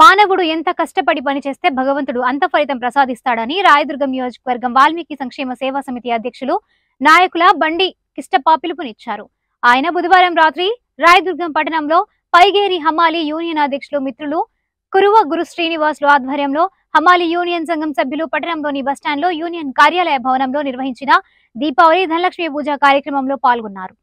మానవుడు ఎంత కష్టపడి పనిచేస్తే భగవంతుడు అంత ఫలితం ప్రసాదిస్తాడని రాయదుర్గం నియోజకవర్గం వాల్మీకి సంక్షేమ సేవా సమితి అధ్యక్షులు నాయకుల బండి కిష్టపా పిలుపునిచ్చారు ఆయన బుధవారం రాత్రి రాయదుర్గం పట్టణంలో పైగేరి హమాలి యూనియన్ అధ్యక్షులు మిత్రులు కురువ గురు శ్రీనివాసులు ఆధ్వర్యంలో హమాలి యూనియన్ సంఘం సభ్యులు పట్టణంలోని లో యూనియన్ కార్యాలయ భవనంలో నిర్వహించిన దీపావళి ధనలక్ష్మి పూజ కార్యక్రమంలో పాల్గొన్నారు